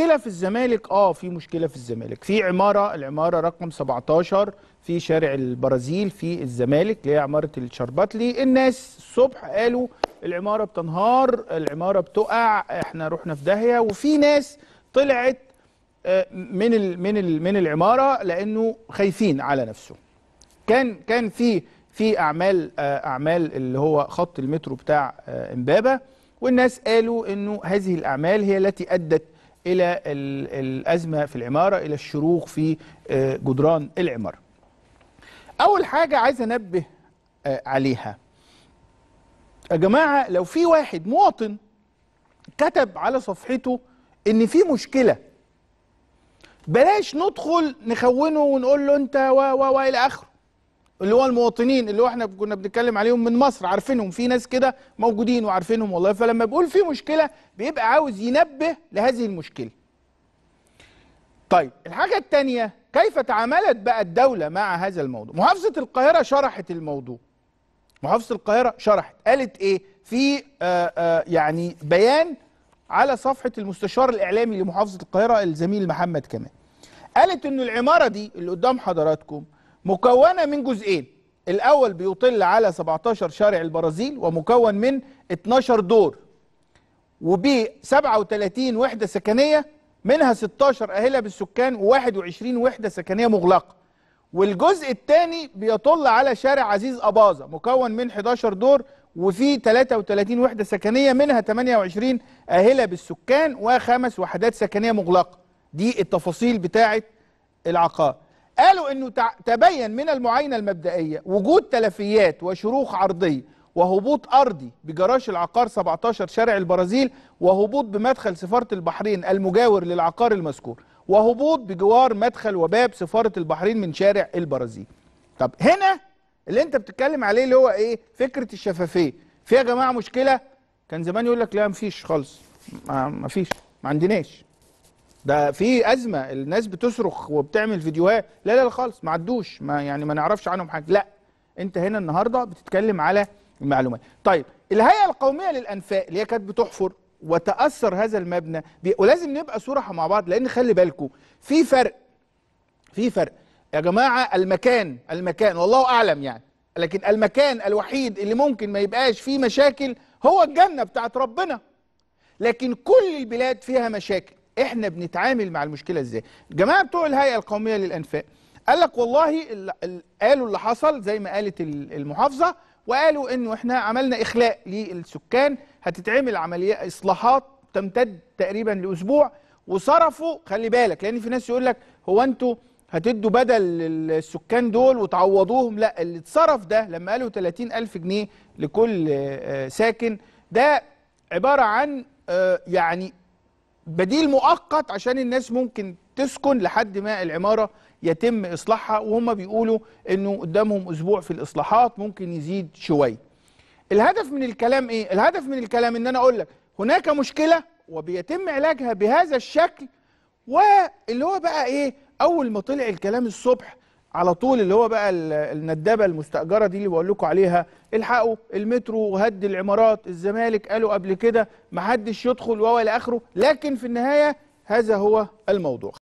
مشكله في الزمالك اه في مشكله في الزمالك في عماره العماره رقم 17 في شارع البرازيل في الزمالك اللي هي عماره الشرباتلي الناس الصبح قالوا العماره بتنهار العماره بتقع احنا رحنا في داهيه وفي ناس طلعت آه، من الـ من الـ من العماره لانه خايفين على نفسهم كان كان في في اعمال آه، اعمال اللي هو خط المترو بتاع آه، امبابه والناس قالوا انه هذه الاعمال هي التي ادت إلى الأزمة في العمارة إلى الشروخ في آه، جدران العمارة أول حاجة عايز أنبه آه، عليها يا جماعة لو في واحد مواطن كتب على صفحته إن في مشكلة بلاش ندخل نخونه ونقول له أنت و و وإلى آخره اللي هو المواطنين اللي هو احنا كنا بنتكلم عليهم من مصر عارفينهم في ناس كده موجودين وعارفينهم والله فلما بيقول في مشكله بيبقى عاوز ينبه لهذه المشكله. طيب الحاجه الثانيه كيف تعاملت بقى الدوله مع هذا الموضوع؟ محافظه القاهره شرحت الموضوع. محافظه القاهره شرحت قالت ايه؟ في آآ آه، آآ آه، يعني بيان على صفحه المستشار الاعلامي لمحافظه القاهره الزميل محمد كمال. قالت انه العماره دي اللي قدام حضراتكم مكونة من جزئين الأول بيطل على 17 شارع البرازيل ومكون من 12 دور وب 37 وحدة سكنية منها 16 أهلة بالسكان و21 وحدة سكنية مغلقة والجزء الثاني بيطل على شارع عزيز أباظة مكون من 11 دور وفي 33 وحدة سكنية منها 28 أهلة بالسكان وخمس وحدات سكنية مغلقة دي التفاصيل بتاعة العقار قالوا انه تبين من المعاينه المبدئيه وجود تلفيات وشروخ عرضيه وهبوط ارضي بجراج العقار 17 شارع البرازيل وهبوط بمدخل سفاره البحرين المجاور للعقار المذكور وهبوط بجوار مدخل وباب سفاره البحرين من شارع البرازيل. طب هنا اللي انت بتتكلم عليه اللي هو ايه؟ فكره الشفافيه. في يا جماعه مشكله كان زمان يقول لك لا مفيش خالص ما مفيش ما عندناش ده في ازمه الناس بتصرخ وبتعمل فيديوهات لا لا, لا خالص ما عدوش ما يعني ما نعرفش عنهم حاجه لا انت هنا النهارده بتتكلم على المعلومات طيب الهيئه القوميه للانفاق اللي هي كانت بتحفر وتاثر هذا المبنى ولازم نبقى صراحه مع بعض لان خلي بالكم في فرق في فرق يا جماعه المكان المكان والله اعلم يعني لكن المكان الوحيد اللي ممكن ما يبقاش فيه مشاكل هو الجنه بتاعت ربنا لكن كل البلاد فيها مشاكل احنا بنتعامل مع المشكله ازاي الجماعه بتوع الهيئه القوميه للانفاق قال لك والله قالوا اللي حصل زي ما قالت المحافظه وقالوا انه احنا عملنا اخلاء للسكان هتتعمل عمليه اصلاحات تمتد تقريبا لاسبوع وصرفوا خلي بالك لان في ناس يقول لك هو انتوا هتدوا بدل للسكان دول وتعوضوهم لا اللي اتصرف ده لما قالوا 30 ألف جنيه لكل آه، ساكن ده عبارة عن آه، يعني بديل مؤقت عشان الناس ممكن تسكن لحد ما العمارة يتم إصلاحها وهم بيقولوا أنه قدامهم أسبوع في الإصلاحات ممكن يزيد شوية الهدف من الكلام إيه؟ الهدف من الكلام أن أنا أقول لك هناك مشكلة وبيتم علاجها بهذا الشكل واللي هو بقى إيه؟ أول ما طلع الكلام الصبح على طول اللي هو بقى الندبه المستاجره دي اللي بقول لكم عليها الحقوا المترو وهد العمارات الزمالك قالوا قبل كده محدش يدخل ولا اخره لكن في النهايه هذا هو الموضوع